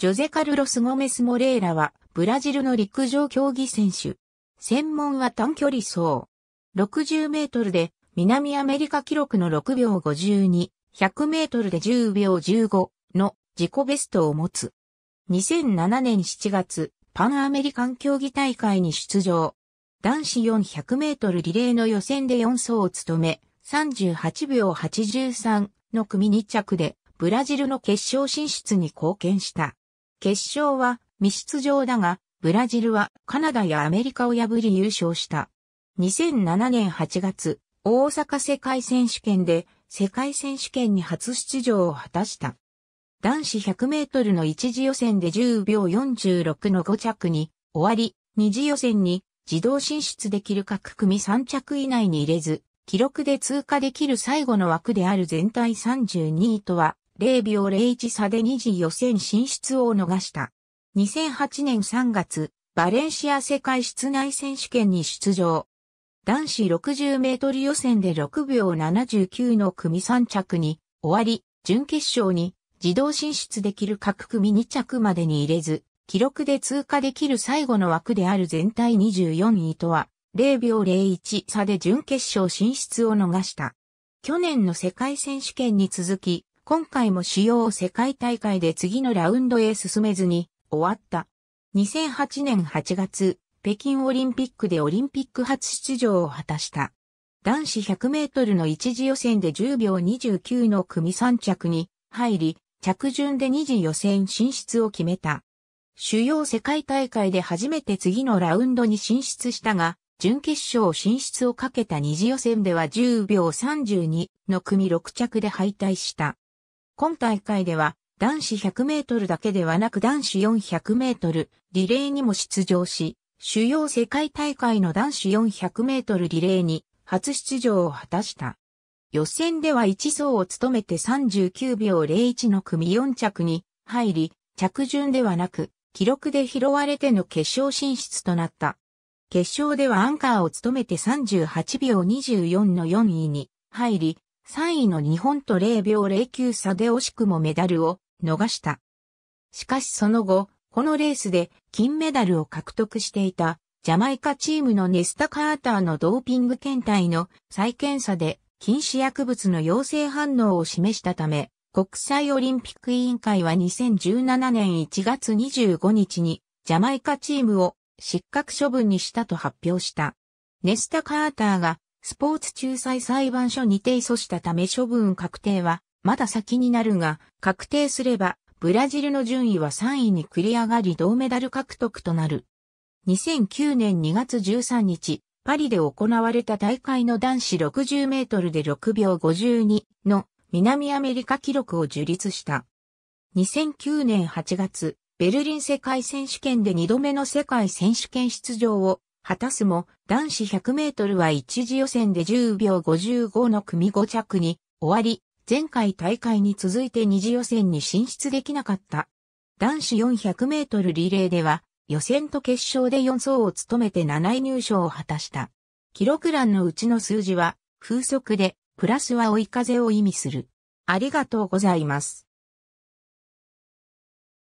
ジョゼカルロス・ゴメス・モレーラは、ブラジルの陸上競技選手。専門は短距離走。60メートルで、南アメリカ記録の6秒52、100メートルで10秒15の自己ベストを持つ。2007年7月、パンアメリカン競技大会に出場。男子400メートルリレーの予選で4走を務め、38秒83の組2着で、ブラジルの決勝進出に貢献した。決勝は未出場だが、ブラジルはカナダやアメリカを破り優勝した。2007年8月、大阪世界選手権で世界選手権に初出場を果たした。男子100メートルの一次予選で10秒46の5着に終わり、二次予選に自動進出できる各組3着以内に入れず、記録で通過できる最後の枠である全体32位とは0秒01差で2次予選進出を逃した。2008年3月、バレンシア世界室内選手権に出場。男子60メートル予選で6秒79の組3着に終わり、準決勝に自動進出できる各組2着までに入れず、記録で通過できる最後の枠である全体24位とは、0秒01差で準決勝進出を逃した。去年の世界選手権に続き、今回も主要世界大会で次のラウンドへ進めずに終わった。2008年8月、北京オリンピックでオリンピック初出場を果たした。男子100メートルの一次予選で10秒29の組3着に入り、着順で2次予選進出を決めた。主要世界大会で初めて次のラウンドに進出したが、準決勝進出をかけた二次予選では10秒32の組6着で敗退した。今大会では男子100メートルだけではなく男子400メートルリレーにも出場し、主要世界大会の男子400メートルリレーに初出場を果たした。予選では1走を務めて39秒01の組4着に入り、着順ではなく、記録で拾われての決勝進出となった。決勝ではアンカーを務めて38秒24の4位に入り、3位の日本と0秒09差で惜しくもメダルを逃した。しかしその後、このレースで金メダルを獲得していたジャマイカチームのネスタ・カーターのドーピング検体の再検査で禁止薬物の陽性反応を示したため、国際オリンピック委員会は2017年1月25日にジャマイカチームを失格処分にしたと発表した。ネスタ・カーターがスポーツ仲裁裁判所に提訴したため処分確定は、まだ先になるが、確定すれば、ブラジルの順位は3位に繰り上がり銅メダル獲得となる。2009年2月13日、パリで行われた大会の男子60メートルで6秒52の南アメリカ記録を樹立した。2009年8月、ベルリン世界選手権で2度目の世界選手権出場を果たすも、男子100メートルは一次予選で10秒55の組5着に終わり、前回大会に続いて二次予選に進出できなかった。男子400メートルリレーでは、予選と決勝で4走を務めて7位入賞を果たした。記録欄のうちの数字は、風速で、プラスは追い風を意味する。ありがとうございます。